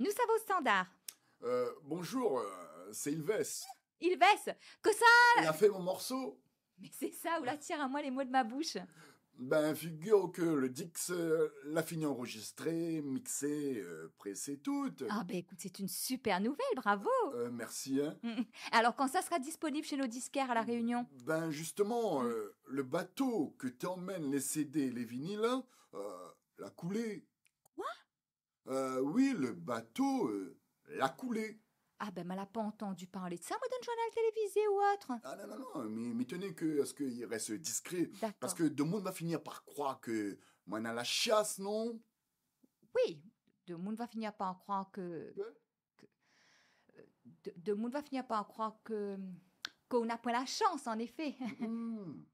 Nous savons standard. Euh, bonjour, euh, c'est Ilves. Ilves Que ça Il a fait mon morceau Mais c'est ça, ou la tire à moi les mots de ma bouche Ben, figure que le Dix euh, l'a fini enregistré, mixé, euh, pressé tout. Ah ben écoute, c'est une super nouvelle, bravo Merci, hein Alors quand ça sera disponible chez nos disquaires à La Réunion Ben justement, le bateau que t'emmènes les CD et les vinyles, hein, l'a coulé. Euh, oui, le bateau euh, l'a coulé. Ah ben, mais elle n'a pas entendu parler de ça, moi, dans le journal télévisé ou autre. Ah non, non, non, mais, tenez que, est ce qu'il reste discret. Parce que de monde va finir par croire que moi, on a la chasse, non Oui, de monde va finir par croire que... que euh, de, monde va finir par croire que... qu'on n'a pas la chance, en effet. Hum, hum.